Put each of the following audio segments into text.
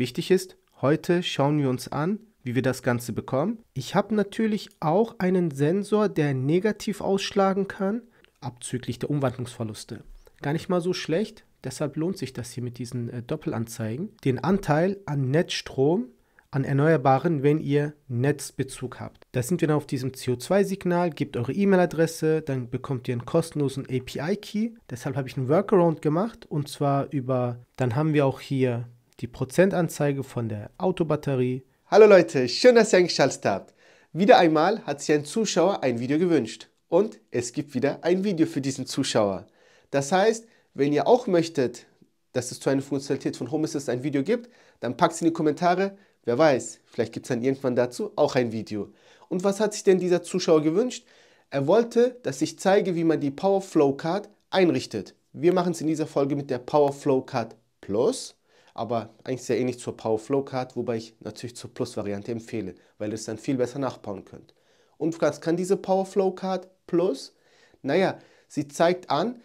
Wichtig ist, heute schauen wir uns an, wie wir das Ganze bekommen. Ich habe natürlich auch einen Sensor, der negativ ausschlagen kann, abzüglich der Umwandlungsverluste. Gar nicht mal so schlecht, deshalb lohnt sich das hier mit diesen äh, Doppelanzeigen. Den Anteil an Netzstrom an Erneuerbaren, wenn ihr Netzbezug habt. Da sind wir dann auf diesem CO2-Signal, gebt eure E-Mail-Adresse, dann bekommt ihr einen kostenlosen API-Key. Deshalb habe ich einen Workaround gemacht und zwar über, dann haben wir auch hier die Prozentanzeige von der Autobatterie. Hallo Leute, schön, dass ihr eingeschaltet habt. Wieder einmal hat sich ein Zuschauer ein Video gewünscht und es gibt wieder ein Video für diesen Zuschauer. Das heißt, wenn ihr auch möchtet, dass es zu einer Funktionalität von Home Assist ein Video gibt, dann packt es in die Kommentare. Wer weiß, vielleicht gibt es dann irgendwann dazu auch ein Video. Und was hat sich denn dieser Zuschauer gewünscht? Er wollte, dass ich zeige, wie man die Power Flow Card einrichtet. Wir machen es in dieser Folge mit der Power Flow Card Plus aber eigentlich sehr ähnlich zur Power Flow Card, wobei ich natürlich zur Plus Variante empfehle, weil ihr es dann viel besser nachbauen könnt. Und was kann diese Power Flow Card Plus? Naja, sie zeigt an,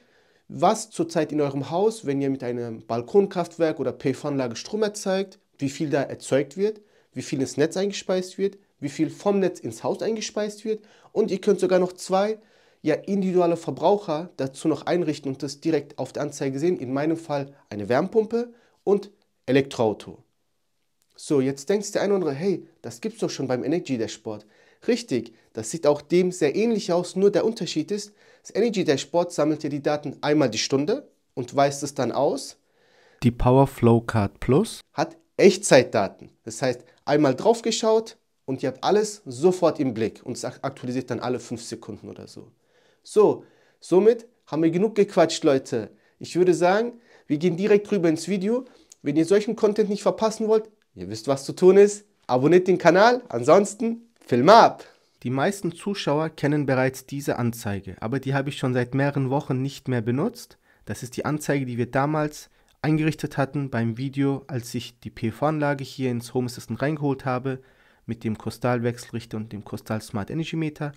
was zurzeit in eurem Haus, wenn ihr mit einem Balkonkraftwerk oder PV-Anlage Strom erzeugt, wie viel da erzeugt wird, wie viel ins Netz eingespeist wird, wie viel vom Netz ins Haus eingespeist wird und ihr könnt sogar noch zwei ja, individuelle Verbraucher dazu noch einrichten und das direkt auf der Anzeige sehen. In meinem Fall eine Wärmpumpe und Elektroauto. So, jetzt denkt der eine oder andere, hey, das gibt's doch schon beim Energy Dashboard. Richtig, das sieht auch dem sehr ähnlich aus, nur der Unterschied ist, das Energy Dashboard sammelt dir die Daten einmal die Stunde und weist es dann aus. Die Power Flow Card Plus hat Echtzeitdaten. Das heißt, einmal drauf geschaut und ihr habt alles sofort im Blick und es aktualisiert dann alle 5 Sekunden oder so. So, somit haben wir genug gequatscht, Leute. Ich würde sagen, wir gehen direkt rüber ins Video wenn ihr solchen Content nicht verpassen wollt, ihr wisst, was zu tun ist, abonniert den Kanal, ansonsten Film ab! Die meisten Zuschauer kennen bereits diese Anzeige, aber die habe ich schon seit mehreren Wochen nicht mehr benutzt. Das ist die Anzeige, die wir damals eingerichtet hatten beim Video, als ich die PV-Anlage hier ins Home Assistant reingeholt habe mit dem Kostalwechselrichter und dem Kostal Smart Energy Meter.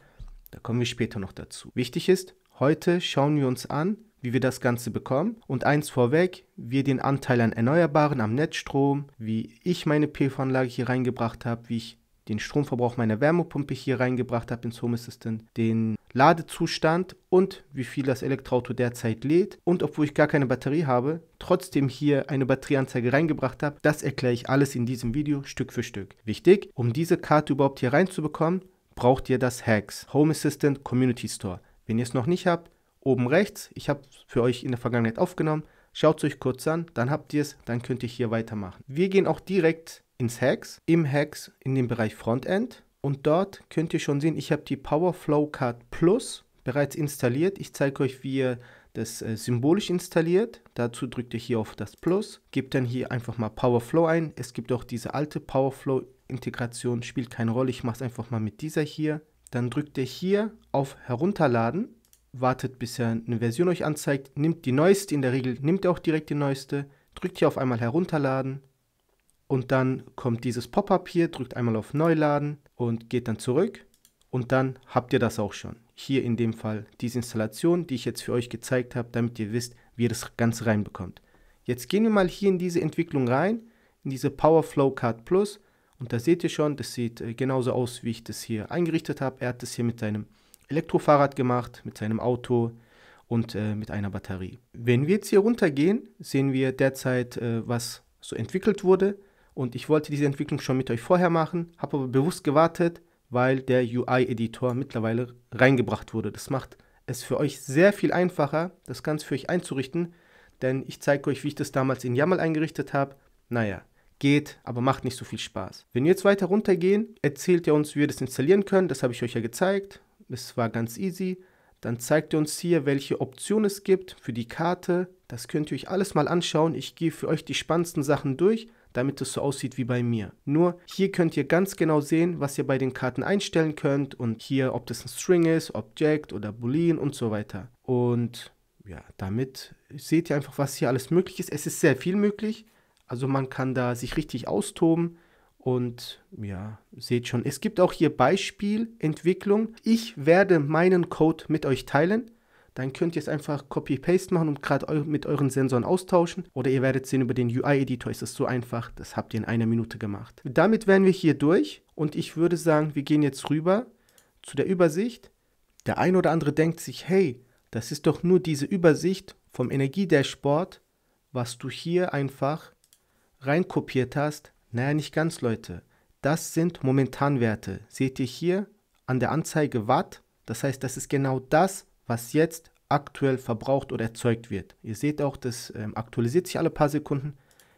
Da kommen wir später noch dazu. Wichtig ist, heute schauen wir uns an, wie wir das Ganze bekommen. Und eins vorweg, wir den Anteil an Erneuerbaren am Netzstrom, wie ich meine PV-Anlage hier reingebracht habe, wie ich den Stromverbrauch meiner Wärmepumpe hier reingebracht habe ins Home Assistant, den Ladezustand und wie viel das Elektroauto derzeit lädt. Und obwohl ich gar keine Batterie habe, trotzdem hier eine Batterieanzeige reingebracht habe, das erkläre ich alles in diesem Video Stück für Stück. Wichtig, um diese Karte überhaupt hier reinzubekommen, braucht ihr das Hacks Home Assistant Community Store. Wenn ihr es noch nicht habt, oben rechts. Ich habe es für euch in der Vergangenheit aufgenommen. Schaut es euch kurz an, dann habt ihr es, dann könnt ihr hier weitermachen. Wir gehen auch direkt ins Hacks, im Hacks in den Bereich Frontend und dort könnt ihr schon sehen, ich habe die PowerFlow Card Plus bereits installiert. Ich zeige euch, wie ihr das äh, symbolisch installiert. Dazu drückt ihr hier auf das Plus, gebt dann hier einfach mal PowerFlow ein. Es gibt auch diese alte PowerFlow Integration, spielt keine Rolle. Ich mache es einfach mal mit dieser hier. Dann drückt ihr hier auf Herunterladen wartet, bis er eine Version euch anzeigt, nimmt die neueste, in der Regel nimmt er auch direkt die neueste, drückt hier auf einmal herunterladen und dann kommt dieses Pop-up hier, drückt einmal auf Neuladen und geht dann zurück und dann habt ihr das auch schon. Hier in dem Fall diese Installation, die ich jetzt für euch gezeigt habe, damit ihr wisst, wie ihr das Ganze reinbekommt. Jetzt gehen wir mal hier in diese Entwicklung rein, in diese PowerFlow Card Plus und da seht ihr schon, das sieht äh, genauso aus, wie ich das hier eingerichtet habe. Er hat das hier mit seinem Elektrofahrrad gemacht, mit seinem Auto und äh, mit einer Batterie. Wenn wir jetzt hier runtergehen, sehen wir derzeit, äh, was so entwickelt wurde. Und ich wollte diese Entwicklung schon mit euch vorher machen, habe aber bewusst gewartet, weil der UI-Editor mittlerweile reingebracht wurde. Das macht es für euch sehr viel einfacher, das Ganze für euch einzurichten, denn ich zeige euch, wie ich das damals in YAML eingerichtet habe. Naja, geht, aber macht nicht so viel Spaß. Wenn wir jetzt weiter runtergehen, erzählt er uns, wie wir das installieren können. Das habe ich euch ja gezeigt. Es war ganz easy. Dann zeigt er uns hier, welche Optionen es gibt für die Karte. Das könnt ihr euch alles mal anschauen. Ich gehe für euch die spannendsten Sachen durch, damit es so aussieht wie bei mir. Nur hier könnt ihr ganz genau sehen, was ihr bei den Karten einstellen könnt und hier, ob das ein String ist, Object oder Boolean und so weiter. Und ja, damit seht ihr einfach, was hier alles möglich ist. Es ist sehr viel möglich. Also man kann da sich richtig austoben. Und ja, seht schon, es gibt auch hier Beispielentwicklung. Ich werde meinen Code mit euch teilen. Dann könnt ihr es einfach Copy-Paste machen und gerade eu mit euren Sensoren austauschen. Oder ihr werdet sehen, über den UI-Editor ist es so einfach. Das habt ihr in einer Minute gemacht. Damit wären wir hier durch. Und ich würde sagen, wir gehen jetzt rüber zu der Übersicht. Der ein oder andere denkt sich, hey, das ist doch nur diese Übersicht vom Energiedashboard, was du hier einfach reinkopiert hast. Naja, nicht ganz, Leute. Das sind Momentanwerte. Seht ihr hier an der Anzeige Watt? Das heißt, das ist genau das, was jetzt aktuell verbraucht oder erzeugt wird. Ihr seht auch, das ähm, aktualisiert sich alle paar Sekunden.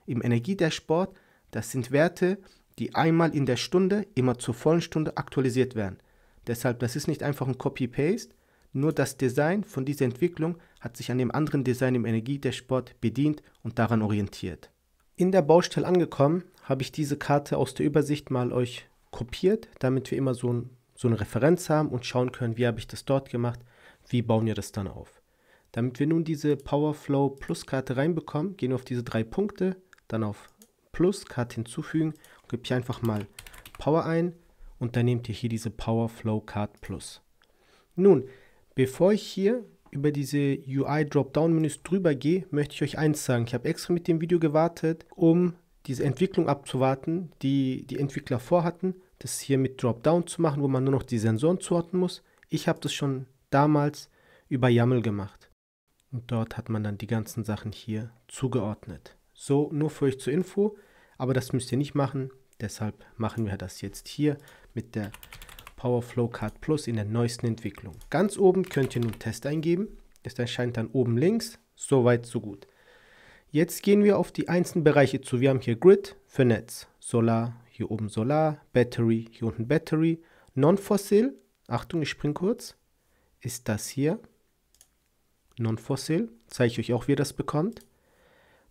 Im Energiedashboard, das sind Werte, die einmal in der Stunde, immer zur vollen Stunde aktualisiert werden. Deshalb, das ist nicht einfach ein Copy-Paste, nur das Design von dieser Entwicklung hat sich an dem anderen Design im Energiedashboard bedient und daran orientiert. In der Baustelle angekommen, habe ich diese Karte aus der Übersicht mal euch kopiert, damit wir immer so, ein, so eine Referenz haben und schauen können, wie habe ich das dort gemacht, wie bauen wir das dann auf. Damit wir nun diese Powerflow Plus Karte reinbekommen, gehen wir auf diese drei Punkte, dann auf Plus, Karte hinzufügen, gebt hier einfach mal Power ein und dann nehmt ihr hier diese Powerflow Card Plus. Nun, bevor ich hier über diese UI Dropdown-Menüs drüber gehe, möchte ich euch eins sagen. Ich habe extra mit dem Video gewartet, um diese Entwicklung abzuwarten, die die Entwickler vorhatten, das hier mit Dropdown zu machen, wo man nur noch die Sensoren zuordnen muss. Ich habe das schon damals über YAML gemacht. Und dort hat man dann die ganzen Sachen hier zugeordnet. So, nur für euch zur Info, aber das müsst ihr nicht machen. Deshalb machen wir das jetzt hier mit der PowerFlow Card Plus in der neuesten Entwicklung. Ganz oben könnt ihr nun Test eingeben. Das erscheint dann oben links. Soweit, so gut. Jetzt gehen wir auf die einzelnen Bereiche zu. Wir haben hier Grid für Netz, Solar, hier oben Solar, Battery, hier unten Battery, Non-Fossil, Achtung, ich springe kurz, ist das hier, Non-Fossil, zeige ich euch auch, wie ihr das bekommt.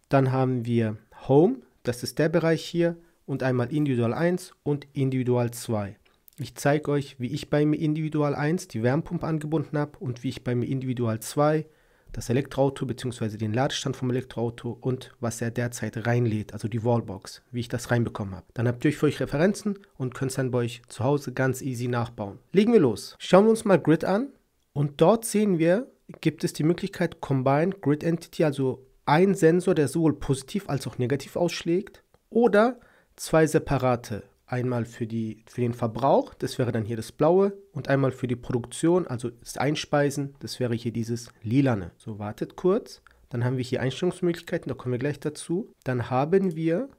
Dann haben wir Home, das ist der Bereich hier und einmal Individual 1 und Individual 2. Ich zeige euch, wie ich bei mir Individual 1 die Wärmepumpe angebunden habe und wie ich bei mir Individual 2 das Elektroauto bzw. den Ladestand vom Elektroauto und was er derzeit reinlädt, also die Wallbox, wie ich das reinbekommen habe. Dann habt ihr euch für euch Referenzen und könnt es dann bei euch zu Hause ganz easy nachbauen. Legen wir los. Schauen wir uns mal Grid an und dort sehen wir, gibt es die Möglichkeit Combined Grid Entity, also ein Sensor, der sowohl positiv als auch negativ ausschlägt oder zwei separate einmal für, die, für den Verbrauch, das wäre dann hier das blaue, und einmal für die Produktion, also das Einspeisen, das wäre hier dieses lilane. So, wartet kurz. Dann haben wir hier Einstellungsmöglichkeiten, da kommen wir gleich dazu. Dann haben wir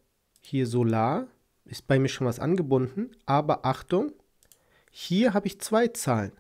hier Solar, ist bei mir schon was angebunden, aber Achtung, hier habe ich zwei Zahlen.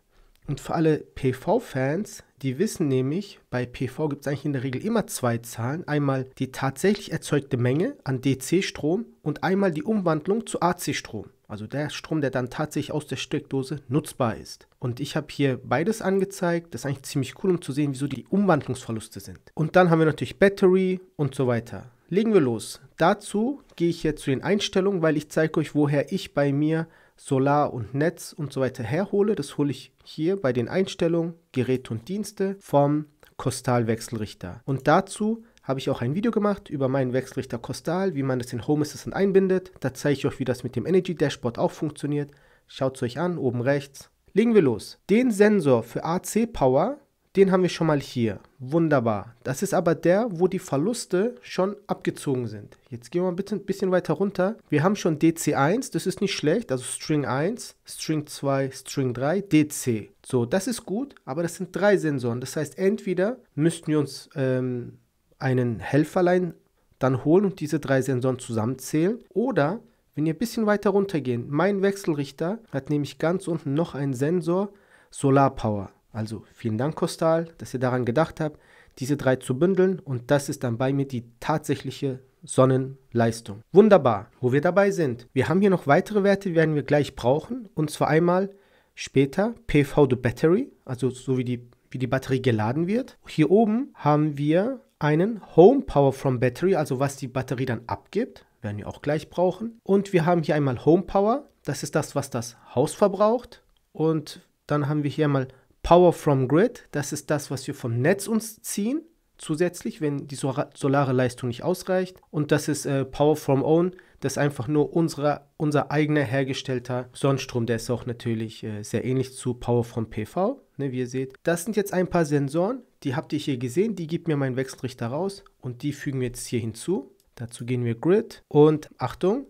Und für alle PV-Fans, die wissen nämlich, bei PV gibt es eigentlich in der Regel immer zwei Zahlen. Einmal die tatsächlich erzeugte Menge an DC-Strom und einmal die Umwandlung zu AC-Strom. Also der Strom, der dann tatsächlich aus der Steckdose nutzbar ist. Und ich habe hier beides angezeigt. Das ist eigentlich ziemlich cool, um zu sehen, wieso die Umwandlungsverluste sind. Und dann haben wir natürlich Battery und so weiter. Legen wir los. Dazu gehe ich jetzt zu den Einstellungen, weil ich zeige euch, woher ich bei mir Solar und Netz und so weiter herhole, das hole ich hier bei den Einstellungen Geräte und Dienste vom Kostalwechselrichter. Und dazu habe ich auch ein Video gemacht über meinen Wechselrichter Kostal, wie man das in Home Assistant einbindet. Da zeige ich euch, wie das mit dem Energy Dashboard auch funktioniert. Schaut es euch an, oben rechts. Legen wir los. Den Sensor für AC Power den haben wir schon mal hier. Wunderbar. Das ist aber der, wo die Verluste schon abgezogen sind. Jetzt gehen wir ein bisschen, weiter runter. Wir haben schon DC1, das ist nicht schlecht. Also String 1, String 2, String 3, DC. So, das ist gut, aber das sind drei Sensoren. Das heißt, entweder müssten wir uns ähm, einen Helferlein dann holen und diese drei Sensoren zusammenzählen. Oder wenn ihr ein bisschen weiter runter gehen, mein Wechselrichter hat nämlich ganz unten noch einen Sensor Solar Power. Also vielen Dank, Kostal, dass ihr daran gedacht habt, diese drei zu bündeln und das ist dann bei mir die tatsächliche Sonnenleistung. Wunderbar, wo wir dabei sind. Wir haben hier noch weitere Werte, die werden wir gleich brauchen und zwar einmal später PV the Battery, also so wie die, wie die Batterie geladen wird. Hier oben haben wir einen Home Power from Battery, also was die Batterie dann abgibt, werden wir auch gleich brauchen. Und wir haben hier einmal Home Power, das ist das, was das Haus verbraucht und dann haben wir hier mal Power from Grid, das ist das, was wir vom Netz uns ziehen, zusätzlich, wenn die solare Leistung nicht ausreicht. Und das ist äh, Power from Own, das ist einfach nur unsere, unser eigener hergestellter Sonnenstrom. Der ist auch natürlich äh, sehr ähnlich zu Power from PV, ne, wie ihr seht. Das sind jetzt ein paar Sensoren, die habt ihr hier gesehen, die gibt mir meinen Wechselrichter raus und die fügen wir jetzt hier hinzu. Dazu gehen wir Grid und Achtung,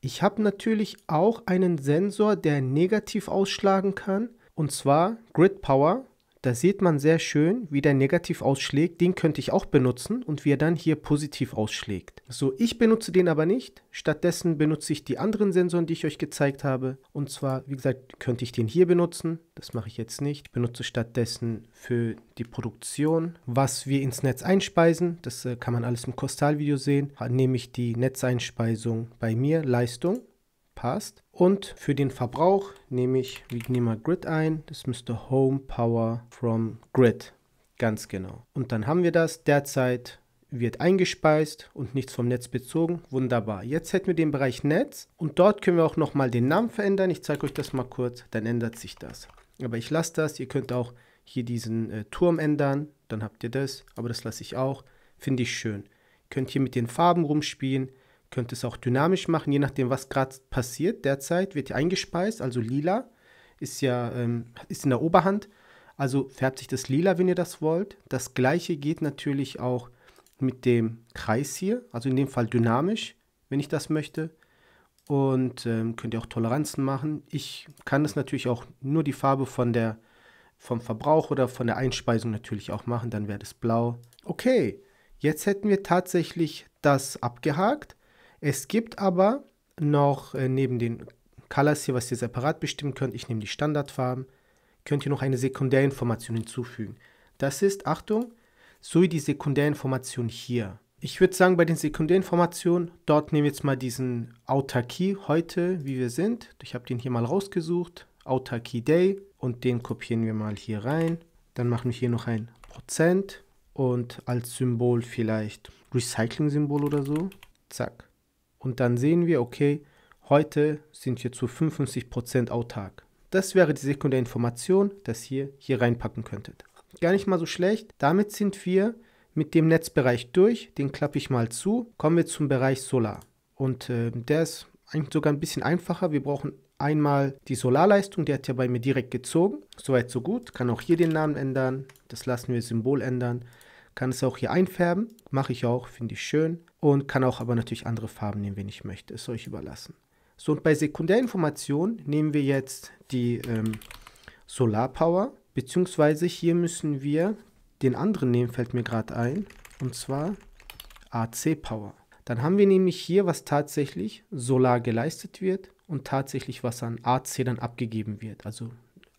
ich habe natürlich auch einen Sensor, der negativ ausschlagen kann. Und zwar Grid Power. Da sieht man sehr schön, wie der negativ ausschlägt. Den könnte ich auch benutzen und wie er dann hier positiv ausschlägt. So, ich benutze den aber nicht. Stattdessen benutze ich die anderen Sensoren, die ich euch gezeigt habe. Und zwar, wie gesagt, könnte ich den hier benutzen. Das mache ich jetzt nicht. Ich benutze stattdessen für die Produktion, was wir ins Netz einspeisen. Das äh, kann man alles im Kostalvideo video sehen. Nehme ich die Netzeinspeisung bei mir, Leistung passt. Und für den Verbrauch nehme ich, wie nehme Grid ein, das müsste Home Power from Grid, ganz genau. Und dann haben wir das derzeit wird eingespeist und nichts vom Netz bezogen. Wunderbar. Jetzt hätten wir den Bereich Netz und dort können wir auch nochmal den Namen verändern. Ich zeige euch das mal kurz, dann ändert sich das. Aber ich lasse das. Ihr könnt auch hier diesen äh, Turm ändern, dann habt ihr das. Aber das lasse ich auch. Finde ich schön. Ihr könnt hier mit den Farben rumspielen könnt es auch dynamisch machen, je nachdem, was gerade passiert. Derzeit wird hier eingespeist, also lila ist ja ähm, ist in der Oberhand, also färbt sich das lila, wenn ihr das wollt. Das gleiche geht natürlich auch mit dem Kreis hier, also in dem Fall dynamisch, wenn ich das möchte. Und ähm, könnt ihr auch Toleranzen machen. Ich kann das natürlich auch nur die Farbe von der, vom Verbrauch oder von der Einspeisung natürlich auch machen, dann wäre das blau. Okay, jetzt hätten wir tatsächlich das abgehakt. Es gibt aber noch äh, neben den Colors hier, was ihr separat bestimmen könnt, ich nehme die Standardfarben, könnt ihr noch eine Sekundärinformation hinzufügen. Das ist, Achtung, so wie die Sekundärinformation hier. Ich würde sagen, bei den Sekundärinformationen, dort nehmen wir jetzt mal diesen Autarkie heute, wie wir sind. Ich habe den hier mal rausgesucht, Autarkie Day und den kopieren wir mal hier rein. Dann machen wir hier noch ein Prozent und als Symbol vielleicht Recycling-Symbol oder so. Zack. Und dann sehen wir, okay, heute sind wir zu 55% autark. Das wäre die sekundäre Information, das ihr hier reinpacken könntet. Gar nicht mal so schlecht. Damit sind wir mit dem Netzbereich durch. Den klappe ich mal zu. Kommen wir zum Bereich Solar. Und äh, der ist eigentlich sogar ein bisschen einfacher. Wir brauchen einmal die Solarleistung, die hat ja bei mir direkt gezogen. Soweit so gut. Kann auch hier den Namen ändern. Das lassen wir Symbol ändern kann es auch hier einfärben, mache ich auch, finde ich schön und kann auch aber natürlich andere Farben nehmen, wenn ich möchte, ist euch überlassen. So und bei Sekundärinformationen nehmen wir jetzt die ähm, Solar Power, beziehungsweise hier müssen wir den anderen nehmen, fällt mir gerade ein, und zwar AC Power. Dann haben wir nämlich hier, was tatsächlich solar geleistet wird und tatsächlich was an AC dann abgegeben wird, also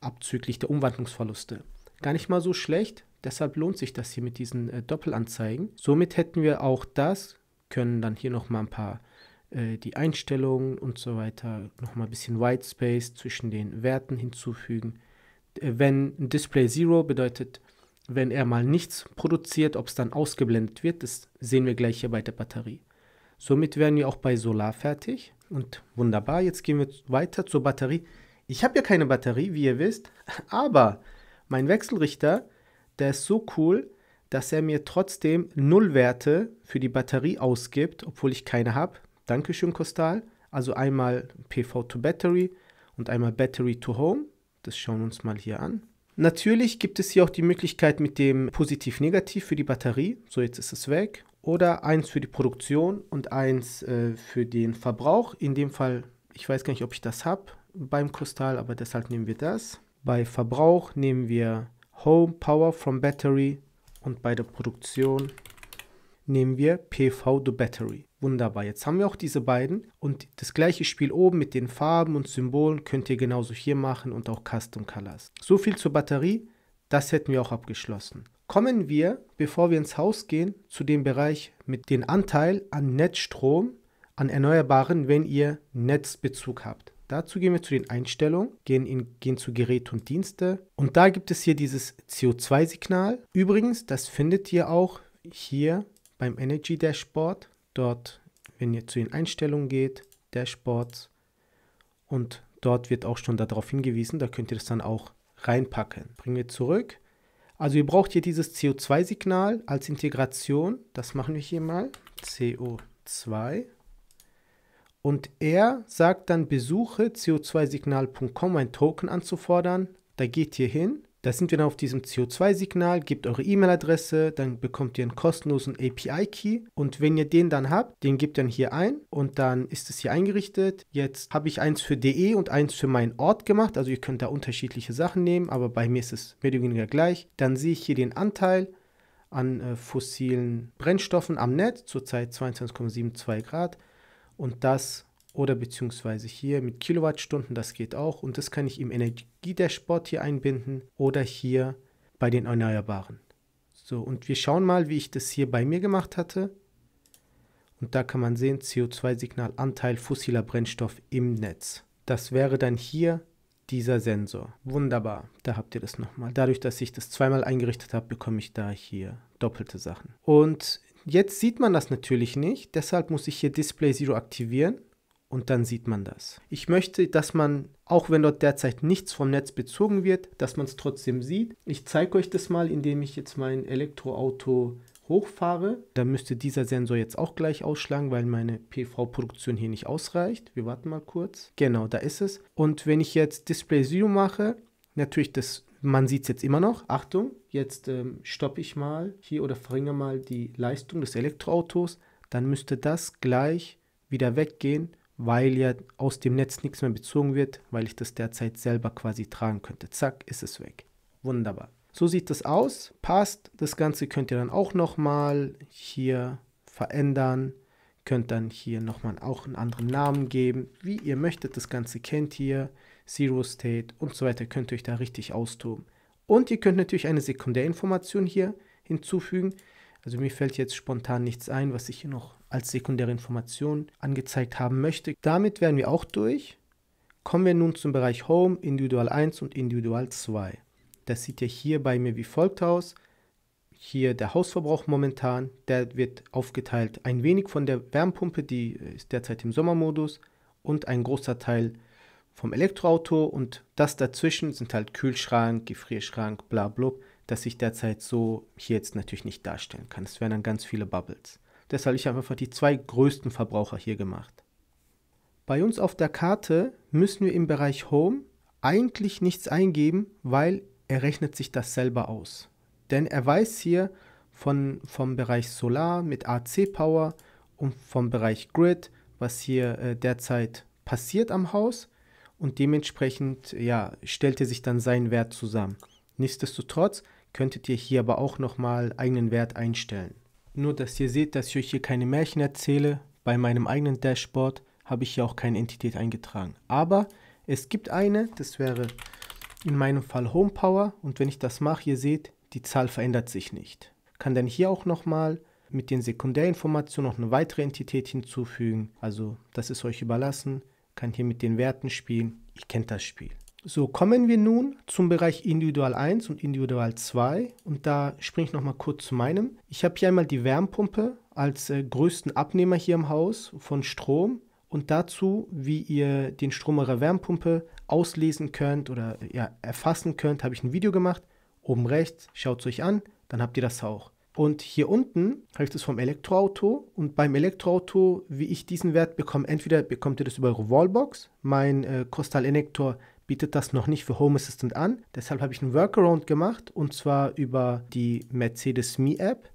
abzüglich der Umwandlungsverluste. Gar nicht mal so schlecht, Deshalb lohnt sich das hier mit diesen äh, Doppelanzeigen. Somit hätten wir auch das, können dann hier nochmal ein paar äh, die Einstellungen und so weiter, nochmal ein bisschen Whitespace zwischen den Werten hinzufügen. Äh, wenn Display Zero bedeutet, wenn er mal nichts produziert, ob es dann ausgeblendet wird, das sehen wir gleich hier bei der Batterie. Somit wären wir auch bei Solar fertig. Und wunderbar, jetzt gehen wir weiter zur Batterie. Ich habe ja keine Batterie, wie ihr wisst, aber mein Wechselrichter der ist so cool, dass er mir trotzdem Nullwerte für die Batterie ausgibt, obwohl ich keine habe. Dankeschön, Kostal. Also einmal PV to Battery und einmal Battery to Home. Das schauen wir uns mal hier an. Natürlich gibt es hier auch die Möglichkeit mit dem Positiv-Negativ für die Batterie. So, jetzt ist es weg. Oder eins für die Produktion und eins äh, für den Verbrauch. In dem Fall, ich weiß gar nicht, ob ich das habe beim Kristall, aber deshalb nehmen wir das. Bei Verbrauch nehmen wir Home Power from Battery und bei der Produktion nehmen wir PV the Battery. Wunderbar, jetzt haben wir auch diese beiden und das gleiche Spiel oben mit den Farben und Symbolen könnt ihr genauso hier machen und auch Custom Colors. So viel zur Batterie, das hätten wir auch abgeschlossen. Kommen wir, bevor wir ins Haus gehen, zu dem Bereich mit dem Anteil an Netzstrom, an Erneuerbaren, wenn ihr Netzbezug habt. Dazu gehen wir zu den Einstellungen, gehen, in, gehen zu Gerät und Dienste und da gibt es hier dieses CO2-Signal. Übrigens, das findet ihr auch hier beim Energy Dashboard. Dort, wenn ihr zu den Einstellungen geht, Dashboards und dort wird auch schon darauf hingewiesen, da könnt ihr das dann auch reinpacken. Bringen wir zurück. Also ihr braucht hier dieses CO2-Signal als Integration. Das machen wir hier mal. CO2. Und er sagt dann, besuche co2signal.com, ein Token anzufordern. Da geht ihr hin. Da sind wir dann auf diesem CO2-Signal, gebt eure E-Mail-Adresse, dann bekommt ihr einen kostenlosen API-Key und wenn ihr den dann habt, den gebt ihr dann hier ein und dann ist es hier eingerichtet. Jetzt habe ich eins für DE und eins für meinen Ort gemacht, also ihr könnt da unterschiedliche Sachen nehmen, aber bei mir ist es mehr oder weniger gleich. Dann sehe ich hier den Anteil an äh, fossilen Brennstoffen am Netz, zurzeit 22,72 Grad und das oder beziehungsweise hier mit Kilowattstunden, das geht auch und das kann ich im Energiedashboard hier einbinden oder hier bei den Erneuerbaren. So, und wir schauen mal, wie ich das hier bei mir gemacht hatte. Und da kann man sehen, CO2-Signalanteil fossiler Brennstoff im Netz. Das wäre dann hier dieser Sensor. Wunderbar, da habt ihr das nochmal. Dadurch, dass ich das zweimal eingerichtet habe, bekomme ich da hier doppelte Sachen. Und Jetzt sieht man das natürlich nicht, deshalb muss ich hier Display Zero aktivieren und dann sieht man das. Ich möchte, dass man, auch wenn dort derzeit nichts vom Netz bezogen wird, dass man es trotzdem sieht. Ich zeige euch das mal, indem ich jetzt mein Elektroauto hochfahre. Da müsste dieser Sensor jetzt auch gleich ausschlagen, weil meine PV-Produktion hier nicht ausreicht. Wir warten mal kurz. Genau, da ist es. Und wenn ich jetzt Display Zero mache, natürlich das man sieht es jetzt immer noch. Achtung, jetzt ähm, stoppe ich mal hier oder verringere mal die Leistung des Elektroautos. Dann müsste das gleich wieder weggehen, weil ja aus dem Netz nichts mehr bezogen wird, weil ich das derzeit selber quasi tragen könnte. Zack, ist es weg. Wunderbar. So sieht das aus. Passt. Das Ganze könnt ihr dann auch nochmal hier verändern. Könnt dann hier nochmal auch einen anderen Namen geben, wie ihr möchtet. Das Ganze kennt ihr. Zero State und so weiter. Könnt ihr euch da richtig austoben. Und ihr könnt natürlich eine Sekundärinformation hier hinzufügen. Also mir fällt jetzt spontan nichts ein, was ich hier noch als sekundäre Information angezeigt haben möchte. Damit wären wir auch durch. Kommen wir nun zum Bereich Home, Individual 1 und Individual 2. Das sieht ja hier bei mir wie folgt aus. Hier der Hausverbrauch momentan, der wird aufgeteilt ein wenig von der Wärmepumpe, die ist derzeit im Sommermodus und ein großer Teil der vom Elektroauto und das dazwischen sind halt Kühlschrank, Gefrierschrank, bla bla, dass ich derzeit so hier jetzt natürlich nicht darstellen kann. Es wären dann ganz viele Bubbles. Deshalb habe ich einfach die zwei größten Verbraucher hier gemacht. Bei uns auf der Karte müssen wir im Bereich Home eigentlich nichts eingeben, weil er rechnet sich das selber aus. Denn er weiß hier von, vom Bereich Solar mit AC Power und vom Bereich Grid, was hier äh, derzeit passiert am Haus und dementsprechend ja, stellte sich dann sein Wert zusammen. Nichtsdestotrotz könntet ihr hier aber auch nochmal eigenen Wert einstellen. Nur, dass ihr seht, dass ich euch hier keine Märchen erzähle. Bei meinem eigenen Dashboard habe ich hier auch keine Entität eingetragen. Aber es gibt eine, das wäre in meinem Fall Homepower Und wenn ich das mache, ihr seht, die Zahl verändert sich nicht. Kann dann hier auch nochmal mit den Sekundärinformationen noch eine weitere Entität hinzufügen. Also das ist euch überlassen kann hier mit den Werten spielen. Ich kenne das Spiel. So, kommen wir nun zum Bereich Individual 1 und Individual 2 und da springe ich nochmal kurz zu meinem. Ich habe hier einmal die Wärmpumpe als äh, größten Abnehmer hier im Haus von Strom und dazu, wie ihr den Strom eurer Wärmpumpe auslesen könnt oder ja, erfassen könnt, habe ich ein Video gemacht. Oben rechts, schaut es euch an, dann habt ihr das auch. Und hier unten habe ich das vom Elektroauto. Und beim Elektroauto, wie ich diesen Wert bekomme, entweder bekommt ihr das über eure Wallbox. Mein äh, Costal Enector bietet das noch nicht für Home Assistant an. Deshalb habe ich einen Workaround gemacht und zwar über die Mercedes Me App.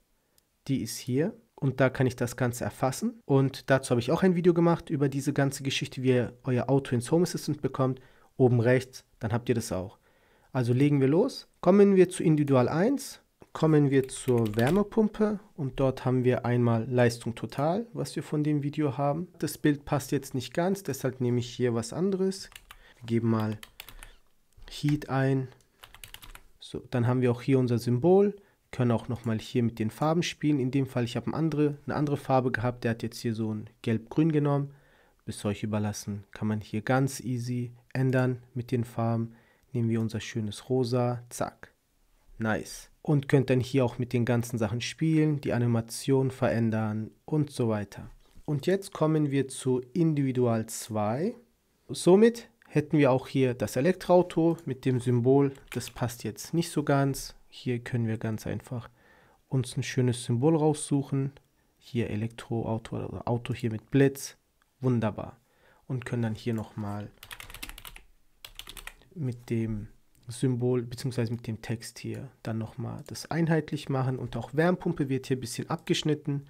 Die ist hier und da kann ich das Ganze erfassen. Und dazu habe ich auch ein Video gemacht über diese ganze Geschichte, wie ihr euer Auto ins Home Assistant bekommt. Oben rechts, dann habt ihr das auch. Also legen wir los. Kommen wir zu Individual 1 kommen wir zur Wärmepumpe und dort haben wir einmal Leistung total, was wir von dem Video haben. Das Bild passt jetzt nicht ganz, deshalb nehme ich hier was anderes. Wir geben mal Heat ein. So, dann haben wir auch hier unser Symbol. Wir können auch nochmal hier mit den Farben spielen. In dem Fall, ich habe eine andere, eine andere Farbe gehabt. Der hat jetzt hier so ein Gelb-Grün genommen. Bis euch überlassen. Kann man hier ganz easy ändern mit den Farben. Nehmen wir unser schönes Rosa. Zack. Nice und könnt dann hier auch mit den ganzen Sachen spielen, die Animation verändern und so weiter. Und jetzt kommen wir zu Individual 2. Somit hätten wir auch hier das Elektroauto mit dem Symbol. Das passt jetzt nicht so ganz. Hier können wir ganz einfach uns ein schönes Symbol raussuchen. Hier Elektroauto oder Auto hier mit Blitz. Wunderbar. Und können dann hier nochmal mit dem Symbol bzw. mit dem Text hier dann nochmal das einheitlich machen und auch Wärmpumpe wird hier ein bisschen abgeschnitten.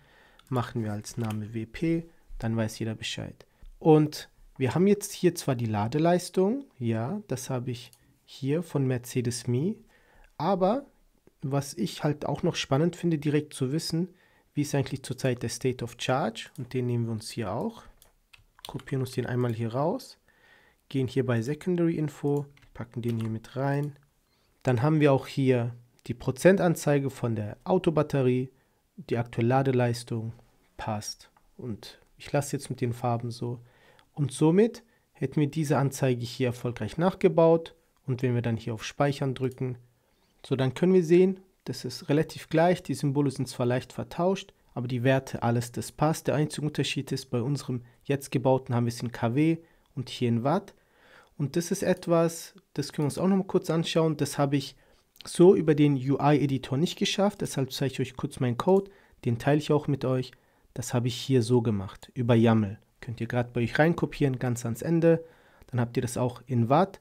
Machen wir als Name WP, dann weiß jeder Bescheid. Und wir haben jetzt hier zwar die Ladeleistung, ja, das habe ich hier von Mercedes Me, aber was ich halt auch noch spannend finde, direkt zu wissen, wie ist eigentlich zurzeit der State of Charge und den nehmen wir uns hier auch. Kopieren uns den einmal hier raus, gehen hier bei Secondary Info, packen den hier mit rein. Dann haben wir auch hier die Prozentanzeige von der Autobatterie, die aktuelle Ladeleistung passt. Und ich lasse jetzt mit den Farben so. Und somit hätten wir diese Anzeige hier erfolgreich nachgebaut. Und wenn wir dann hier auf Speichern drücken, so dann können wir sehen, das ist relativ gleich. Die Symbole sind zwar leicht vertauscht, aber die Werte, alles das passt. Der einzige Unterschied ist, bei unserem jetzt gebauten haben wir es in kW und hier in Watt. Und das ist etwas, das können wir uns auch noch mal kurz anschauen. Das habe ich so über den UI-Editor nicht geschafft. Deshalb zeige ich euch kurz meinen Code. Den teile ich auch mit euch. Das habe ich hier so gemacht, über YAML. Könnt ihr gerade bei euch reinkopieren, ganz ans Ende. Dann habt ihr das auch in Watt.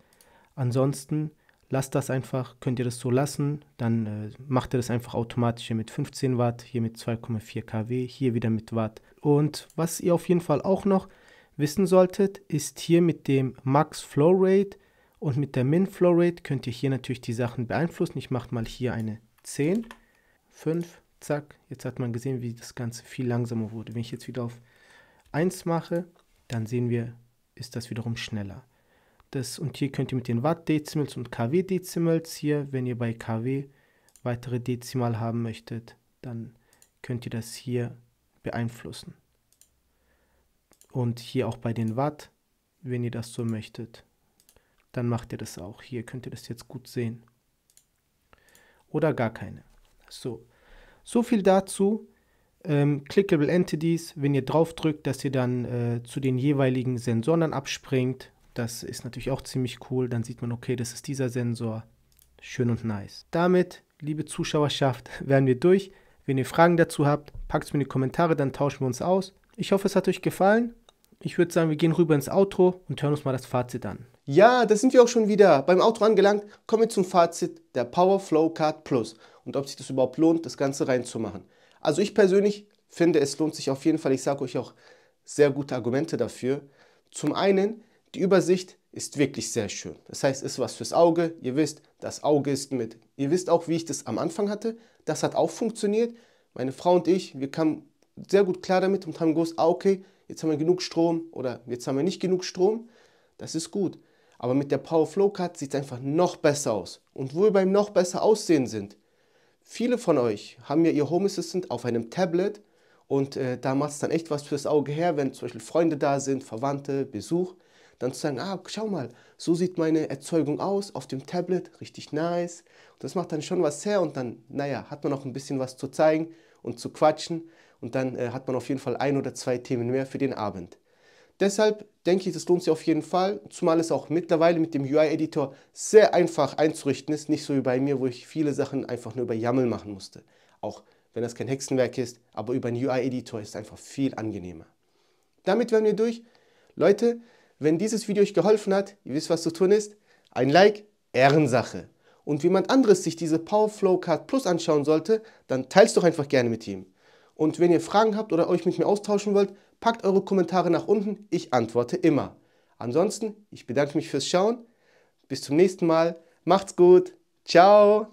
Ansonsten lasst das einfach, könnt ihr das so lassen. Dann äh, macht ihr das einfach automatisch hier mit 15 Watt, hier mit 2,4 kW, hier wieder mit Watt. Und was ihr auf jeden Fall auch noch wissen solltet, ist hier mit dem Max Flow Rate und mit der Min Flow Rate könnt ihr hier natürlich die Sachen beeinflussen. Ich mache mal hier eine 10, 5, zack. Jetzt hat man gesehen, wie das Ganze viel langsamer wurde. Wenn ich jetzt wieder auf 1 mache, dann sehen wir, ist das wiederum schneller. Das, und hier könnt ihr mit den Watt-Dezimals und KW-Dezimals hier, wenn ihr bei KW weitere Dezimal haben möchtet, dann könnt ihr das hier beeinflussen. Und hier auch bei den Watt, wenn ihr das so möchtet, dann macht ihr das auch. Hier könnt ihr das jetzt gut sehen. Oder gar keine. So, so viel dazu. Ähm, Clickable Entities, wenn ihr drauf drückt, dass ihr dann äh, zu den jeweiligen Sensoren dann abspringt. Das ist natürlich auch ziemlich cool. Dann sieht man, okay, das ist dieser Sensor. Schön und nice. Damit, liebe Zuschauerschaft, werden wir durch. Wenn ihr Fragen dazu habt, packt es mir in die Kommentare, dann tauschen wir uns aus. Ich hoffe, es hat euch gefallen ich würde sagen, wir gehen rüber ins Auto und hören uns mal das Fazit an. Ja, da sind wir auch schon wieder beim Auto angelangt. Kommen wir zum Fazit der Power Flow Card Plus und ob sich das überhaupt lohnt, das Ganze reinzumachen. Also ich persönlich finde, es lohnt sich auf jeden Fall. Ich sage euch auch sehr gute Argumente dafür. Zum einen, die Übersicht ist wirklich sehr schön. Das heißt, es ist was fürs Auge. Ihr wisst, das Auge ist mit. Ihr wisst auch, wie ich das am Anfang hatte. Das hat auch funktioniert. Meine Frau und ich, wir kamen sehr gut klar damit und haben gewusst, ah, okay, jetzt haben wir genug Strom oder jetzt haben wir nicht genug Strom. Das ist gut. Aber mit der Power Flow Cut sieht es einfach noch besser aus. Und wo wir beim noch besser aussehen sind. Viele von euch haben ja ihr Home Assistant auf einem Tablet und äh, da macht es dann echt was fürs Auge her, wenn zum Beispiel Freunde da sind, Verwandte, Besuch. Dann zu sagen, ah, schau mal, so sieht meine Erzeugung aus auf dem Tablet, richtig nice. Und das macht dann schon was her und dann, naja, hat man noch ein bisschen was zu zeigen und zu quatschen und dann äh, hat man auf jeden Fall ein oder zwei Themen mehr für den Abend. Deshalb denke ich, das lohnt sich auf jeden Fall, zumal es auch mittlerweile mit dem UI-Editor sehr einfach einzurichten ist, nicht so wie bei mir, wo ich viele Sachen einfach nur über YAML machen musste. Auch wenn das kein Hexenwerk ist, aber über einen UI-Editor ist es einfach viel angenehmer. Damit wären wir durch. Leute, wenn dieses Video euch geholfen hat, ihr wisst, was zu tun ist, ein Like, Ehrensache. Und jemand anderes sich diese Powerflow Card Plus anschauen sollte, dann teils doch einfach gerne mit ihm. Und wenn ihr Fragen habt oder euch mit mir austauschen wollt, packt eure Kommentare nach unten. Ich antworte immer. Ansonsten, ich bedanke mich fürs Schauen. Bis zum nächsten Mal. Macht's gut. Ciao.